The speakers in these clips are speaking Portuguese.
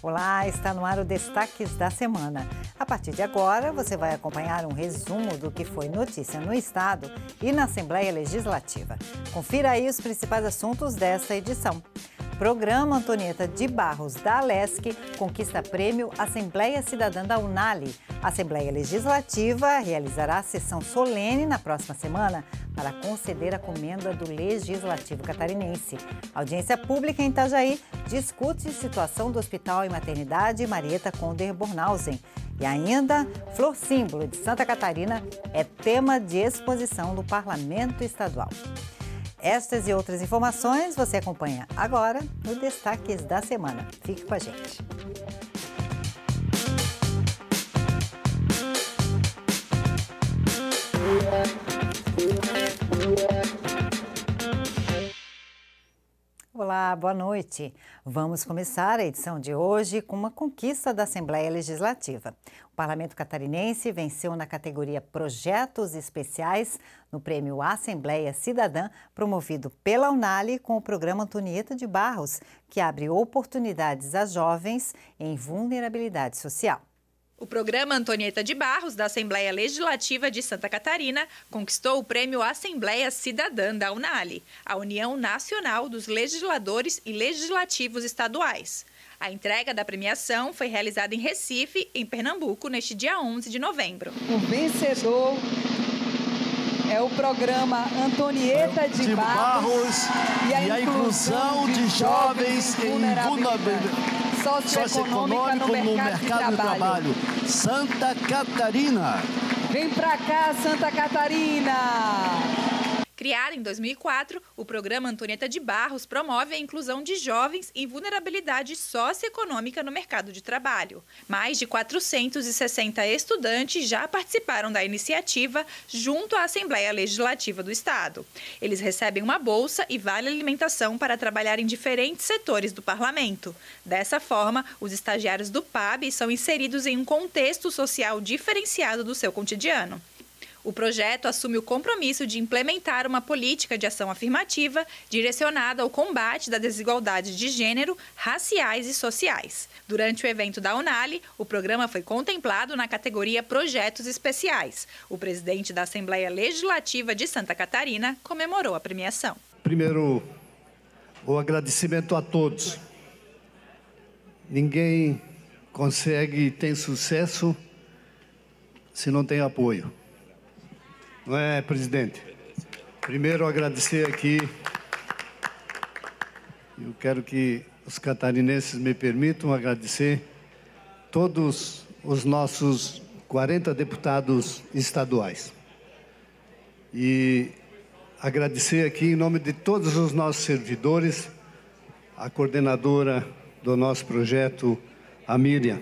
Olá, está no ar o Destaques da Semana. A partir de agora, você vai acompanhar um resumo do que foi notícia no Estado e na Assembleia Legislativa. Confira aí os principais assuntos dessa edição. Programa Antonieta de Barros da Alesc conquista prêmio Assembleia Cidadã da Unali. A Assembleia Legislativa realizará sessão solene na próxima semana para conceder a comenda do Legislativo Catarinense. A audiência pública em Itajaí discute situação do Hospital e Maternidade Marieta Conder Bornhausen. E ainda, Flor Símbolo de Santa Catarina é tema de exposição no Parlamento Estadual. Estas e outras informações você acompanha agora no Destaques da Semana. Fique com a gente. boa noite. Vamos começar a edição de hoje com uma conquista da Assembleia Legislativa. O parlamento catarinense venceu na categoria Projetos Especiais no prêmio Assembleia Cidadã, promovido pela Unali com o programa Antonieta de Barros, que abre oportunidades a jovens em vulnerabilidade social. O programa Antonieta de Barros, da Assembleia Legislativa de Santa Catarina, conquistou o prêmio Assembleia Cidadã da UNALE, a União Nacional dos Legisladores e Legislativos Estaduais. A entrega da premiação foi realizada em Recife, em Pernambuco, neste dia 11 de novembro. O vencedor é o programa Antonieta de, de Barros, Barros, e a, e a inclusão, inclusão de jovens em vulnerabilidade. vulnerabilidade socioeconômica, econômico no mercado, de, trabalho. de trabalho. Santa Catarina. Vem pra cá, Santa Catarina! Criado em 2004, o programa Antonieta de Barros promove a inclusão de jovens em vulnerabilidade socioeconômica no mercado de trabalho. Mais de 460 estudantes já participaram da iniciativa junto à Assembleia Legislativa do Estado. Eles recebem uma bolsa e vale alimentação para trabalhar em diferentes setores do parlamento. Dessa forma, os estagiários do PAB são inseridos em um contexto social diferenciado do seu cotidiano. O projeto assume o compromisso de implementar uma política de ação afirmativa direcionada ao combate da desigualdade de gênero, raciais e sociais. Durante o evento da Unali, o programa foi contemplado na categoria Projetos Especiais. O presidente da Assembleia Legislativa de Santa Catarina comemorou a premiação. Primeiro, o agradecimento a todos. Ninguém consegue ter sucesso se não tem apoio. Não É, presidente. Primeiro, agradecer aqui. Eu quero que os catarinenses me permitam agradecer todos os nossos 40 deputados estaduais. E agradecer aqui, em nome de todos os nossos servidores, a coordenadora do nosso projeto, a Miriam.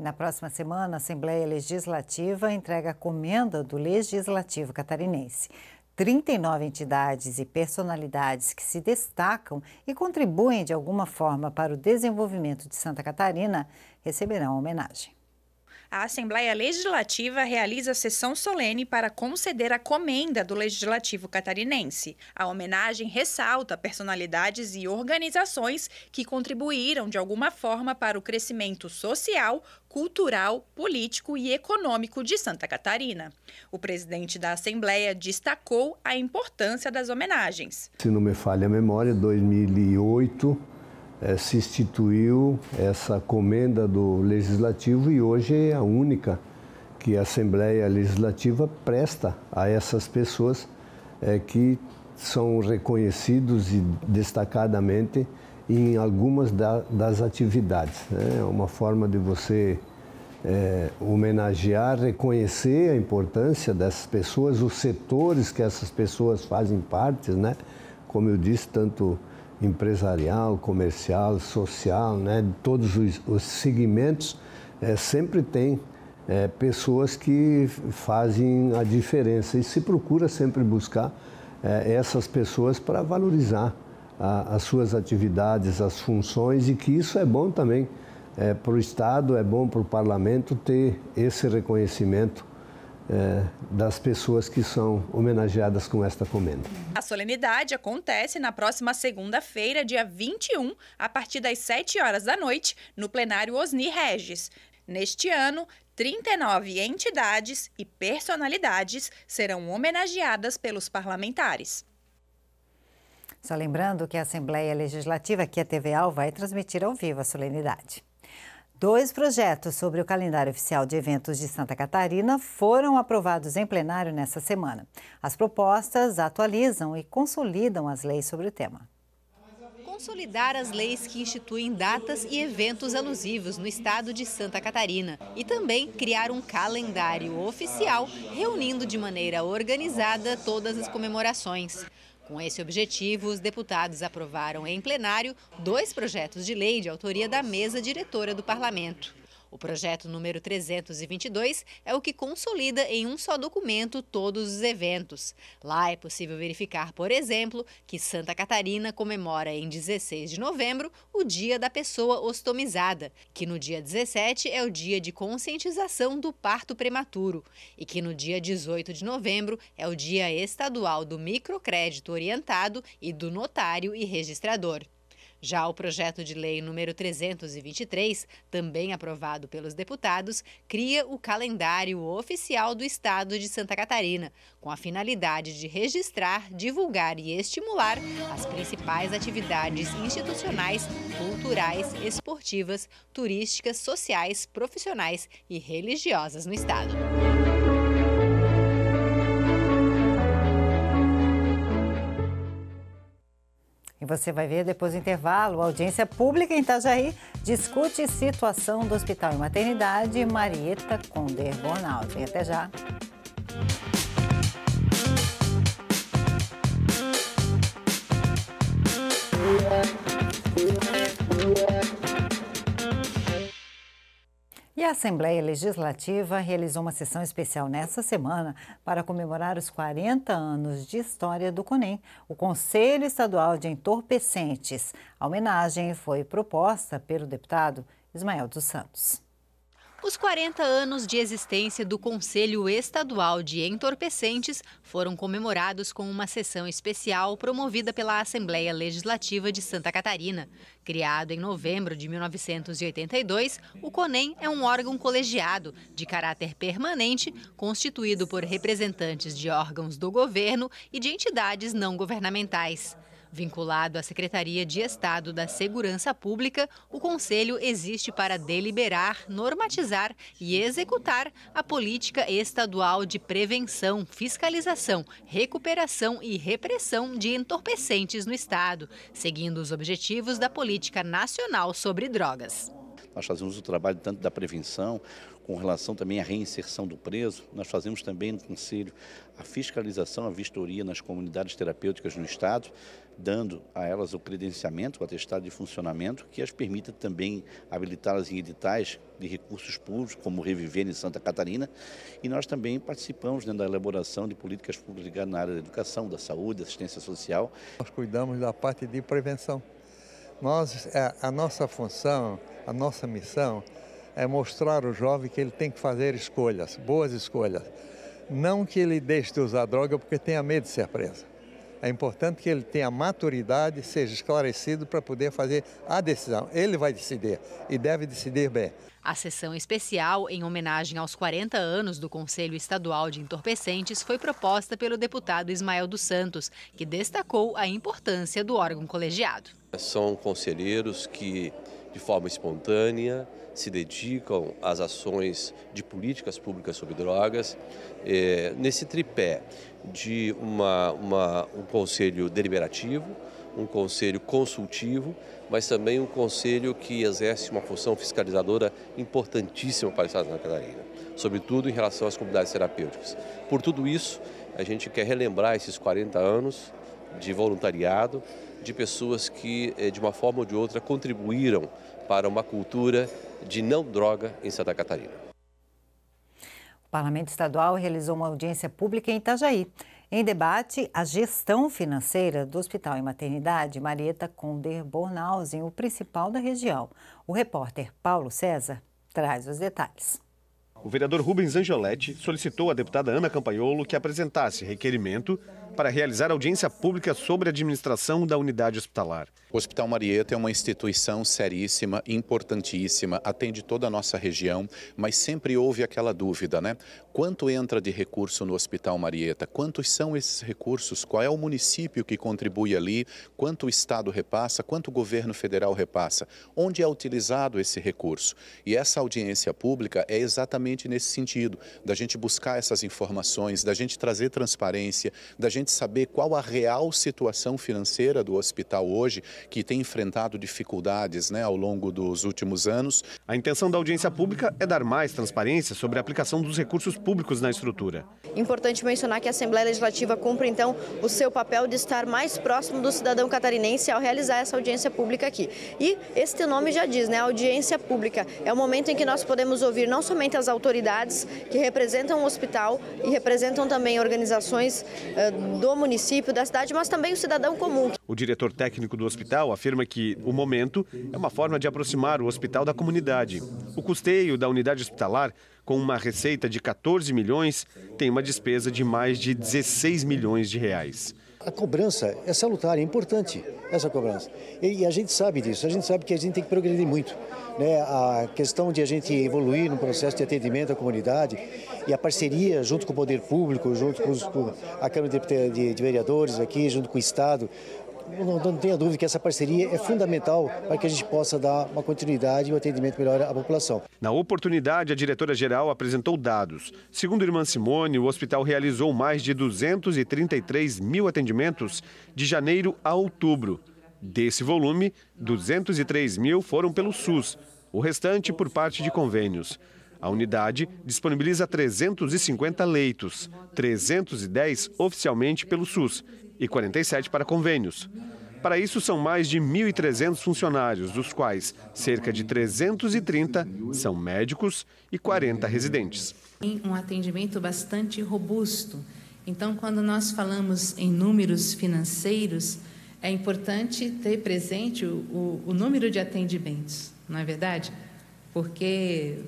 Na próxima semana, a Assembleia Legislativa entrega a comenda do Legislativo Catarinense. 39 entidades e personalidades que se destacam e contribuem de alguma forma para o desenvolvimento de Santa Catarina receberão a homenagem a Assembleia Legislativa realiza sessão solene para conceder a comenda do Legislativo catarinense. A homenagem ressalta personalidades e organizações que contribuíram de alguma forma para o crescimento social, cultural, político e econômico de Santa Catarina. O presidente da Assembleia destacou a importância das homenagens. Se não me falha a memória, 2008 é, se instituiu essa comenda do Legislativo e hoje é a única que a Assembleia Legislativa presta a essas pessoas é, que são reconhecidos e destacadamente em algumas da, das atividades. Né? É né? uma forma de você é, homenagear, reconhecer a importância dessas pessoas, os setores que essas pessoas fazem parte, né? como eu disse, tanto empresarial, comercial, social, né, de todos os, os segmentos, é, sempre tem é, pessoas que fazem a diferença e se procura sempre buscar é, essas pessoas para valorizar a, as suas atividades, as funções e que isso é bom também é, para o Estado, é bom para o Parlamento ter esse reconhecimento é, das pessoas que são homenageadas com esta comenda. A solenidade acontece na próxima segunda-feira, dia 21, a partir das 7 horas da noite, no plenário Osni Regis. Neste ano, 39 entidades e personalidades serão homenageadas pelos parlamentares. Só lembrando que a Assembleia Legislativa, que é TV Al, vai transmitir ao vivo a solenidade. Dois projetos sobre o calendário oficial de eventos de Santa Catarina foram aprovados em plenário nesta semana. As propostas atualizam e consolidam as leis sobre o tema consolidar as leis que instituem datas e eventos alusivos no estado de Santa Catarina e também criar um calendário oficial reunindo de maneira organizada todas as comemorações. Com esse objetivo, os deputados aprovaram em plenário dois projetos de lei de autoria da mesa diretora do parlamento. O projeto número 322 é o que consolida em um só documento todos os eventos. Lá é possível verificar, por exemplo, que Santa Catarina comemora em 16 de novembro o Dia da Pessoa Ostomizada, que no dia 17 é o dia de conscientização do parto prematuro e que no dia 18 de novembro é o Dia Estadual do Microcrédito Orientado e do Notário e Registrador. Já o projeto de lei número 323, também aprovado pelos deputados, cria o calendário oficial do Estado de Santa Catarina, com a finalidade de registrar, divulgar e estimular as principais atividades institucionais, culturais, esportivas, turísticas, sociais, profissionais e religiosas no Estado. Você vai ver depois do intervalo. A audiência pública em então Itajaí discute situação do Hospital e Maternidade Marieta Conder Bonaldi. Até já. Yeah. E a Assembleia Legislativa realizou uma sessão especial nesta semana para comemorar os 40 anos de história do CONEM, o Conselho Estadual de Entorpecentes. A homenagem foi proposta pelo deputado Ismael dos Santos. Os 40 anos de existência do Conselho Estadual de Entorpecentes foram comemorados com uma sessão especial promovida pela Assembleia Legislativa de Santa Catarina. Criado em novembro de 1982, o CONEM é um órgão colegiado de caráter permanente, constituído por representantes de órgãos do governo e de entidades não governamentais. Vinculado à Secretaria de Estado da Segurança Pública, o Conselho existe para deliberar, normatizar e executar a política estadual de prevenção, fiscalização, recuperação e repressão de entorpecentes no Estado, seguindo os objetivos da Política Nacional sobre Drogas. Nós fazemos o trabalho tanto da prevenção, com relação também à reinserção do preso. Nós fazemos também no Conselho a fiscalização, a vistoria nas comunidades terapêuticas no Estado, dando a elas o credenciamento, o atestado de funcionamento, que as permita também habilitá-las em editais de recursos públicos, como Reviver em Santa Catarina. E nós também participamos né, da elaboração de políticas públicas ligadas na área da educação, da saúde, da assistência social. Nós cuidamos da parte de prevenção. Nós, a, é, a nossa função, a nossa missão é mostrar ao jovem que ele tem que fazer escolhas, boas escolhas. Não que ele deixe de usar droga porque tenha medo de ser preso. É importante que ele tenha maturidade, seja esclarecido para poder fazer a decisão. Ele vai decidir e deve decidir bem. A sessão especial em homenagem aos 40 anos do Conselho Estadual de Entorpecentes foi proposta pelo deputado Ismael dos Santos, que destacou a importância do órgão colegiado. São conselheiros que, de forma espontânea, se dedicam às ações de políticas públicas sobre drogas, é, nesse tripé de uma, uma, um conselho deliberativo, um conselho consultivo mas também um conselho que exerce uma função fiscalizadora importantíssima para o Estado da Catarina, sobretudo em relação às comunidades terapêuticas. Por tudo isso, a gente quer relembrar esses 40 anos de voluntariado, de pessoas que, eh, de uma forma ou de outra, contribuíram para uma cultura de não droga em Santa Catarina. O Parlamento Estadual realizou uma audiência pública em Itajaí. Em debate, a gestão financeira do Hospital e Maternidade Marieta Conder Bornhausen, o principal da região. O repórter Paulo César traz os detalhes. O vereador Rubens Angeletti solicitou à deputada Ana Campaiolo que apresentasse requerimento para realizar audiência pública sobre a administração da unidade hospitalar. O Hospital Marieta é uma instituição seríssima, importantíssima, atende toda a nossa região, mas sempre houve aquela dúvida, né? Quanto entra de recurso no Hospital Marieta? Quantos são esses recursos? Qual é o município que contribui ali? Quanto o Estado repassa? Quanto o governo federal repassa? Onde é utilizado esse recurso? E essa audiência pública é exatamente nesse sentido, da gente buscar essas informações, da gente trazer transparência, da gente saber qual a real situação financeira do hospital hoje, que tem enfrentado dificuldades né, ao longo dos últimos anos. A intenção da audiência pública é dar mais transparência sobre a aplicação dos recursos públicos na estrutura. Importante mencionar que a Assembleia Legislativa cumpre, então, o seu papel de estar mais próximo do cidadão catarinense ao realizar essa audiência pública aqui. E este nome já diz, né? Audiência pública. É o momento em que nós podemos ouvir não somente as autoridades que representam o hospital e representam também organizações eh, do município, da cidade, mas também o cidadão comum. O diretor técnico do hospital afirma que o momento é uma forma de aproximar o hospital da comunidade. O custeio da unidade hospitalar com uma receita de 14 milhões, tem uma despesa de mais de 16 milhões de reais. A cobrança é salutar, é importante essa cobrança. E, a gente sabe disso, a gente sabe que a gente tem que progredir muito. Né? A questão de a gente evoluir no processo de atendimento à comunidade e a parceria junto com o poder público, junto com, os, com a Câmara de, de, de Vereadores aqui, junto com o Estado, não, não tenha dúvida que essa parceria é fundamental para que a gente possa dar uma continuidade e um atendimento melhor à população. Na oportunidade, a diretora-geral apresentou dados. Segundo a irmã Simone, o hospital realizou mais de 233 mil atendimentos de janeiro a outubro. Desse volume, 203 mil foram pelo SUS, o restante por parte de convênios. A unidade disponibiliza 350 leitos, 310 oficialmente pelo SUS e 47 para convênios. Para isso, são mais de 1.300 funcionários, dos quais cerca de 330 são médicos e 40 residentes. Tem um atendimento bastante robusto. Então, quando nós falamos em números financeiros, é importante ter presente o, o, o número de atendimentos, não é verdade? Porque,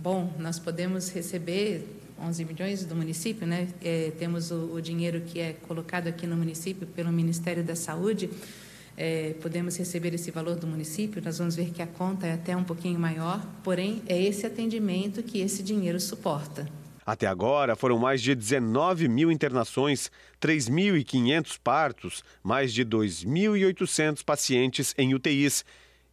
bom, nós podemos receber 11 milhões do município, né? É, temos o, o, dinheiro que é colocado aqui no município pelo Ministério da Saúde. É, podemos receber esse valor do município, nós vamos ver que a conta é até um pouquinho maior, porém é esse atendimento que esse dinheiro suporta. Até agora, foram mais de 19 mil internações, 3.500 partos, mais de 2.800 pacientes em UTIs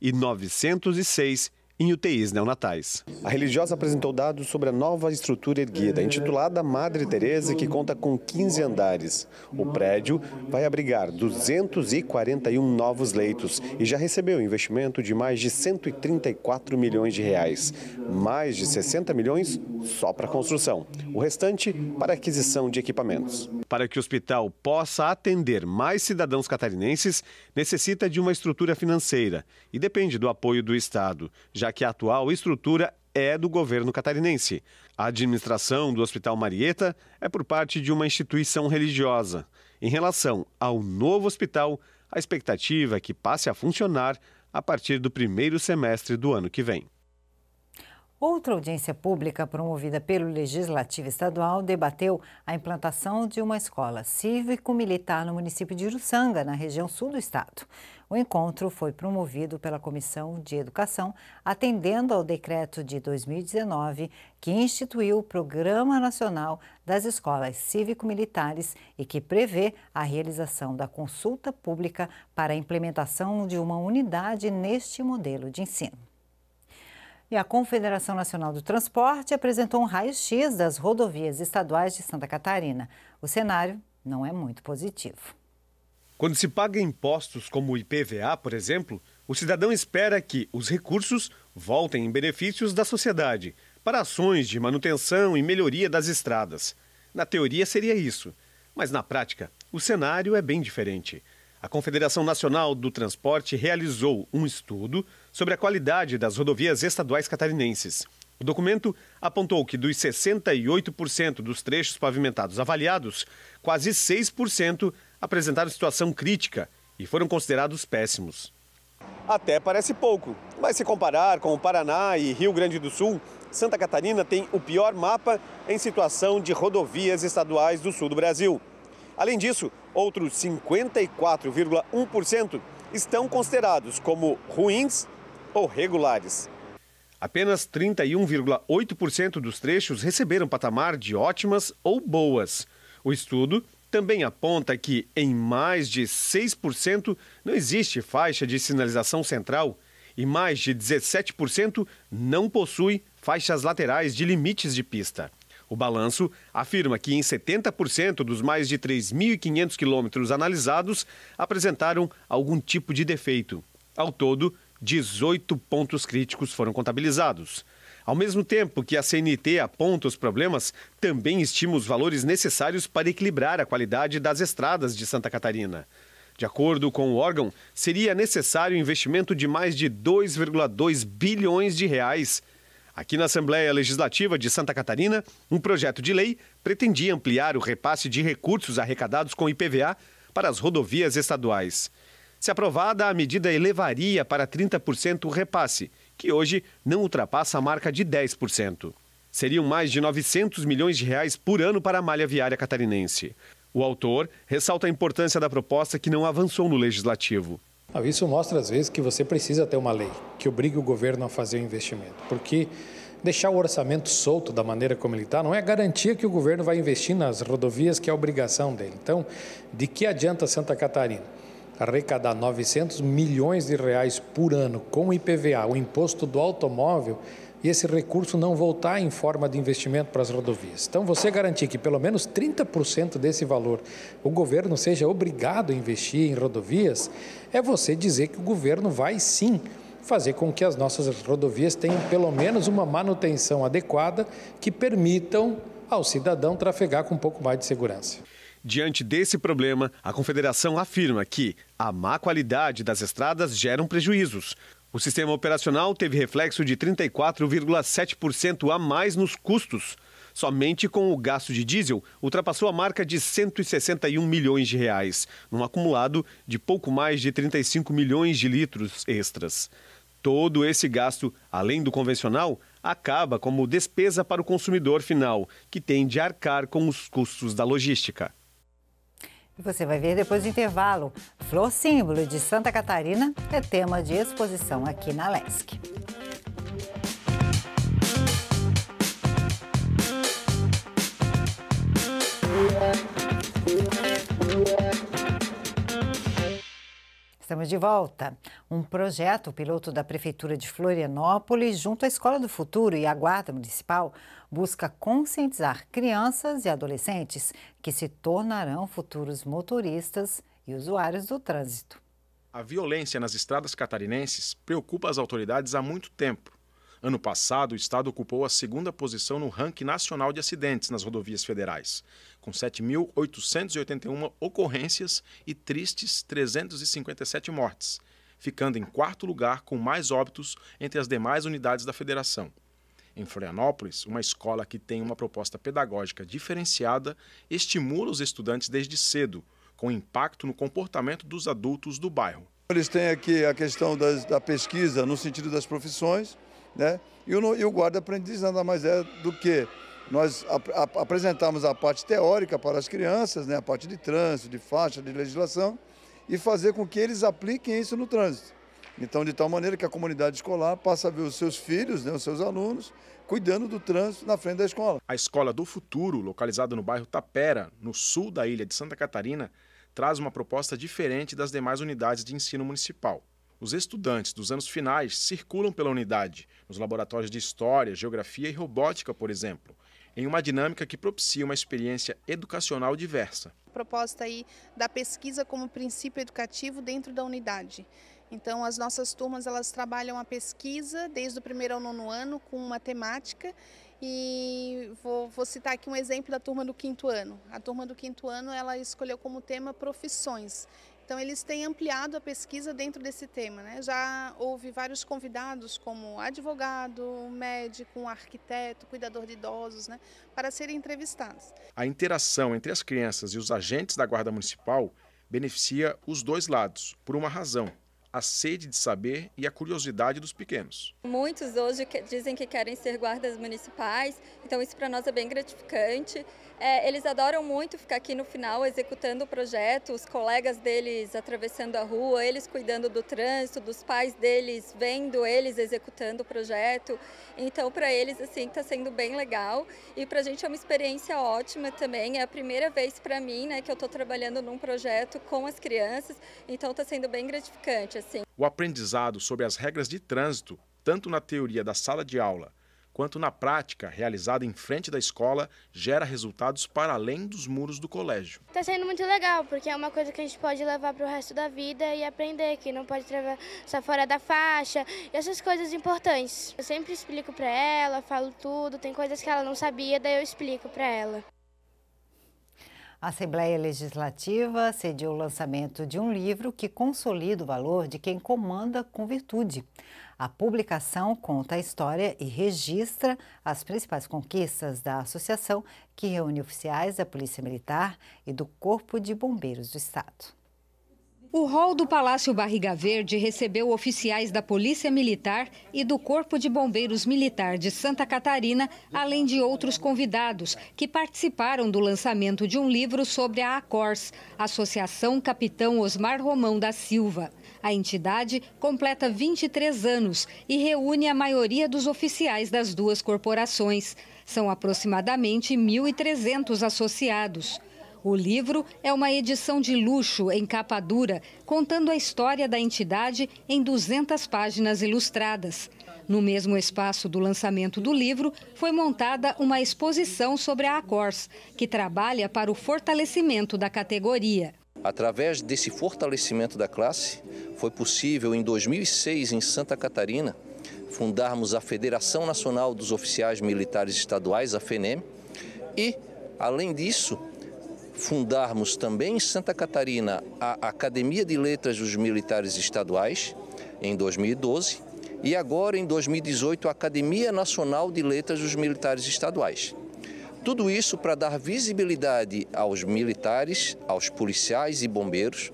e 906 em UTIs neonatais. A religiosa apresentou dados sobre a nova estrutura erguida, intitulada Madre Teresa, que conta com 15 andares. O prédio vai abrigar 241 novos leitos e já recebeu investimento de mais de 134 milhões de reais, mais de 60 milhões só para construção, o restante para aquisição de equipamentos. Para que o hospital possa atender mais cidadãos catarinenses, necessita de uma estrutura financeira e depende do apoio do Estado. Já já que a atual estrutura é do governo catarinense. A administração do Hospital Marieta é por parte de uma instituição religiosa. Em relação ao novo hospital, a expectativa é que passe a funcionar a partir do primeiro semestre do ano que vem. Outra audiência pública promovida pelo Legislativo Estadual debateu a implantação de uma escola cívico-militar no município de Uruçanga, na região sul do estado. O encontro foi promovido pela Comissão de Educação, atendendo ao decreto de 2019 que instituiu o Programa Nacional das Escolas Cívico-Militares e que prevê a realização da consulta pública para a implementação de uma unidade neste modelo de ensino. E a Confederação Nacional do Transporte apresentou um raio-x das rodovias estaduais de Santa Catarina. O cenário não é muito positivo. Quando se paga impostos como o IPVA, por exemplo, o cidadão espera que os recursos voltem em benefícios da sociedade, para ações de manutenção e melhoria das estradas. Na teoria seria isso, mas na prática o cenário é bem diferente a Confederação Nacional do Transporte realizou um estudo sobre a qualidade das rodovias estaduais catarinenses. O documento apontou que dos 68% dos trechos pavimentados avaliados, quase 6% apresentaram situação crítica e foram considerados péssimos. Até parece pouco, mas se comparar com o Paraná e Rio Grande do Sul, Santa Catarina tem o pior mapa em situação de rodovias estaduais do sul do Brasil. Além disso, outros 54,1% estão considerados como ruins ou regulares. Apenas 31,8% dos trechos receberam patamar de ótimas ou boas. O estudo também aponta que, em mais de 6%, não existe faixa de sinalização central e mais de 17% não possui faixas laterais de limites de pista. O balanço afirma que em 70% dos mais de 3.500 quilômetros analisados apresentaram algum tipo de defeito. Ao todo, 18 pontos críticos foram contabilizados. Ao mesmo tempo que a CNT aponta os problemas, também estima os valores necessários para equilibrar a qualidade das estradas de Santa Catarina. De acordo com o órgão, seria necessário investimento de mais de 2,2 bilhões de reais Aqui na Assembleia Legislativa de Santa Catarina, um projeto de lei pretendia ampliar o repasse de recursos arrecadados com IPVA para as rodovias estaduais. Se aprovada, a medida elevaria para 30% o repasse, que hoje não ultrapassa a marca de 10%. Seriam mais de 900 milhões de reais por ano para a malha viária catarinense. O autor ressalta a importância da proposta que não avançou no legislativo. Isso mostra às vezes que você precisa ter uma lei que obrigue o governo a fazer o investimento, porque deixar o orçamento solto da maneira como ele está não é garantia que o governo vai investir nas rodovias, que é a obrigação dele. Então, de que adianta Santa Catarina arrecadar 900 milhões de reais por ano com o IPVA, o imposto do automóvel? e esse recurso não voltar em forma de investimento para as rodovias. Então, você garantir que pelo menos 30% desse valor o governo seja obrigado a investir em rodovias, é você dizer que o governo vai sim fazer com que as nossas rodovias tenham pelo menos uma manutenção adequada que permitam ao cidadão trafegar com um pouco mais de segurança. Diante desse problema, a Confederação afirma que a má qualidade das estradas geram prejuízos, o sistema operacional teve reflexo de 34,7% a mais nos custos. Somente com o gasto de diesel, ultrapassou a marca de 161 milhões de reais, num acumulado de pouco mais de 35 milhões de litros extras. Todo esse gasto, além do convencional, acaba como despesa para o consumidor final, que tem de arcar com os custos da logística. Você vai ver depois do intervalo. Flor símbolo de Santa Catarina é tema de exposição aqui na LESC. Estamos de volta. Um projeto piloto da Prefeitura de Florianópolis, junto à Escola do Futuro e à Guarda Municipal, busca conscientizar crianças e adolescentes que se tornarão futuros motoristas e usuários do trânsito. A violência nas estradas catarinenses preocupa as autoridades há muito tempo. Ano passado, o estado ocupou a segunda posição no ranking nacional de acidentes nas rodovias federais, com 7.881 ocorrências e tristes 357 mortes, ficando em quarto lugar com mais óbitos entre as demais unidades da federação. Em Florianópolis, uma escola que tem uma proposta pedagógica diferenciada estimula os estudantes desde cedo, com impacto no comportamento dos adultos do bairro. Eles têm aqui a questão das, da pesquisa no sentido das profissões, né? E, o, o guarda-aprendiz nada mais é do que nós ap ap apresentamos a parte teórica para as crianças, né, a parte de trânsito, de faixa, de legislação, e fazer com que eles apliquem isso no trânsito. Então, de tal maneira que a comunidade escolar passa a ver os seus filhos, né, os seus alunos, cuidando do trânsito na frente da escola. A Escola do Futuro, localizada no bairro Tapera, no sul da ilha de Santa Catarina, traz uma proposta diferente das demais unidades de ensino municipal. Os estudantes dos anos finais circulam pela unidade, nos laboratórios de História, Geografia e Robótica, por exemplo, em uma dinâmica que propicia uma experiência educacional diversa. A proposta aí da pesquisa como princípio educativo dentro da unidade. Então, as nossas turmas elas trabalham a pesquisa desde o primeiro ao nono ano com uma temática e vou, vou, citar aqui um exemplo da turma do quinto ano. A turma do quinto ano ela escolheu como tema profissões. Então, eles têm ampliado a pesquisa dentro desse tema. Né? Já houve vários convidados, como advogado, médico, arquiteto, cuidador de idosos, né? para serem entrevistados. A interação entre as crianças e os agentes da Guarda Municipal beneficia os dois lados, por uma razão. A sede de saber e a curiosidade dos pequenos. Muitos hoje dizem que querem ser guardas municipais, então isso para nós é bem gratificante. É, eles adoram muito ficar aqui no final executando o projeto, os colegas deles atravessando a rua, eles cuidando do trânsito, dos pais deles vendo eles executando o projeto. Então, para eles, assim, está sendo bem legal. E para a gente é uma experiência ótima também. É a primeira vez para mim né, que eu estou trabalhando num projeto com as crianças. Então, está sendo bem gratificante. assim. O aprendizado sobre as regras de trânsito, tanto na teoria da sala de aula quanto na prática realizada em frente da escola gera resultados para além dos muros do colégio. Está sendo muito legal, porque é uma coisa que a gente pode levar para o resto da vida e aprender, que não pode atravessar fora da faixa, e essas coisas importantes. Eu sempre explico para ela, falo tudo, tem coisas que ela não sabia, daí eu explico para ela. A Assembleia Legislativa cedeu o lançamento de um livro que consolida o valor de quem comanda com virtude. A publicação conta a história e registra as principais conquistas da associação, que reúne oficiais da Polícia Militar e do Corpo de Bombeiros do Estado. O hall do Palácio Barriga Verde recebeu oficiais da Polícia Militar e do Corpo de Bombeiros Militar de Santa Catarina, além de outros convidados que participaram do lançamento de um livro sobre a ACORS, Associação Capitão Osmar Romão da Silva. A entidade completa 23 anos e reúne a maioria dos oficiais das duas corporações. São aproximadamente 1.300 associados. O livro é uma edição de luxo em capa dura, contando a história da entidade em 200 páginas ilustradas. No mesmo espaço do lançamento do livro, foi montada uma exposição sobre a Acors, que trabalha para o fortalecimento da categoria. Através desse fortalecimento da classe, foi possível, em 2006, em Santa Catarina, fundarmos a Federação Nacional dos Oficiais Militares Estaduais, a FENEM, e, além disso, fundarmos também em Santa Catarina a Academia de Letras dos Militares Estaduais, em 2012, e agora, em 2018, a Academia Nacional de Letras dos Militares Estaduais. Tudo isso para dar visibilidade aos militares, aos policiais e bombeiros,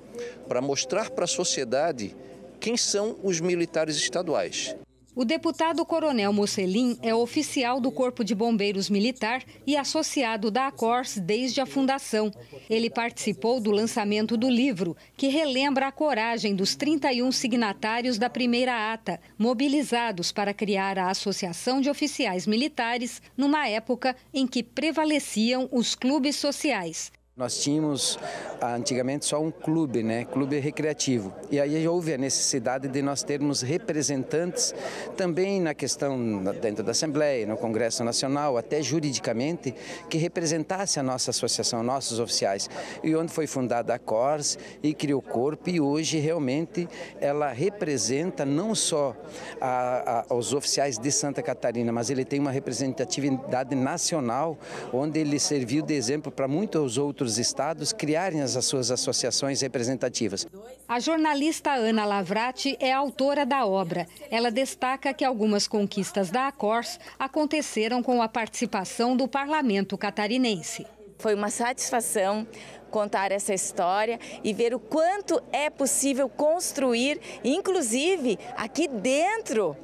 para mostrar para a sociedade quem são os militares estaduais. O deputado Coronel Mocelin é oficial do Corpo de Bombeiros Militar e associado da ACORS desde a fundação. Ele participou do lançamento do livro, que relembra a coragem dos 31 signatários da primeira ata, mobilizados para criar a Associação de Oficiais Militares numa época em que prevaleciam os clubes sociais. Nós tínhamos ah, antigamente só um clube, né? Clube recreativo. E aí houve a necessidade de nós termos representantes também na questão dentro da Assembleia, no Congresso Nacional, até juridicamente, que representasse a nossa associação, nossos oficiais. E onde foi fundada a CORS e criou o corpo e hoje realmente ela representa não só a, a, os oficiais de Santa Catarina, mas ele tem uma representatividade nacional, onde ele serviu de exemplo para muitos outros outros estados criarem as suas associações representativas. A jornalista Ana Lavrati é autora da obra. Ela destaca que algumas conquistas da Acors aconteceram com a participação do parlamento catarinense. Foi uma satisfação contar essa história e ver o quanto é possível construir, inclusive aqui dentro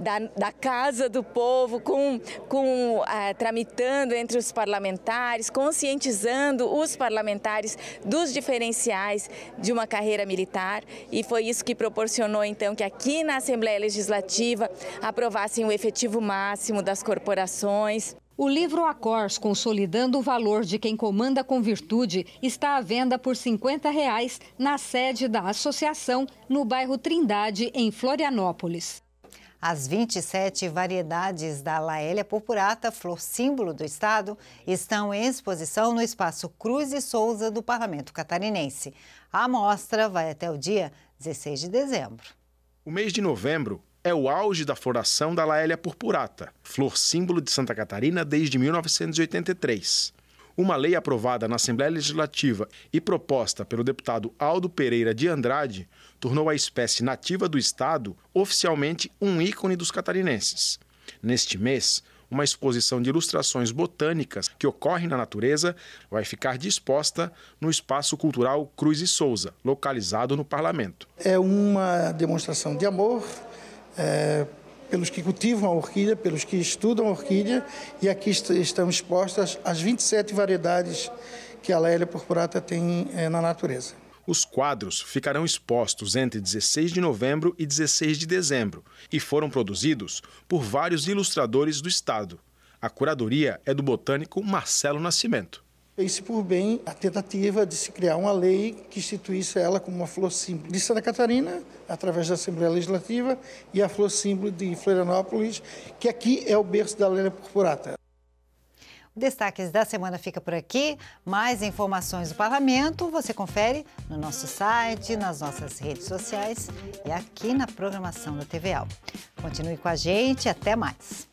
da, da Casa do Povo, com, com ah, tramitando entre os parlamentares, conscientizando os parlamentares dos diferenciais de uma carreira militar e foi isso que proporcionou então que aqui na Assembleia Legislativa aprovassem o efetivo máximo das corporações. O livro Acors, Consolidando o Valor de Quem Comanda com Virtude, está à venda por R$ 50,00 reais na sede da associação, no bairro Trindade, em Florianópolis. As 27 variedades da Laélia purpurata, flor símbolo do estado, estão em exposição no espaço Cruz e Souza do Parlamento Catarinense. A mostra vai até o dia 16 de dezembro. O mês de novembro é o auge da floração da Laélia purpurata, flor símbolo de Santa Catarina desde 1983 uma lei aprovada na Assembleia Legislativa e proposta pelo deputado Aldo Pereira de Andrade tornou a espécie nativa do Estado oficialmente um ícone dos catarinenses. Neste mês, uma exposição de ilustrações botânicas que ocorrem na natureza vai ficar disposta no Espaço Cultural Cruz e Souza, localizado no Parlamento. É uma demonstração de amor é, pelos que cultivam a orquídea, pelos que estudam a orquídea, e aqui est estão expostas as 27 variedades que a Lélia purpurata tem é, na natureza. Os quadros ficarão expostos entre 16 de novembro e 16 de dezembro e foram produzidos por vários ilustradores do estado. A curadoria é do botânico Marcelo Nascimento fez-se por bem a tentativa de se criar uma lei que instituísse ela como uma flor símbolo de Santa Catarina, através da Assembleia Legislativa, e a flor símbolo de Florianópolis, que aqui é o berço da Lélia Purpurata. Destaques da semana fica por aqui. Mais informações do parlamento você confere no nosso site, nas nossas redes sociais e aqui na programação da TV Al. Continue com a gente, até mais.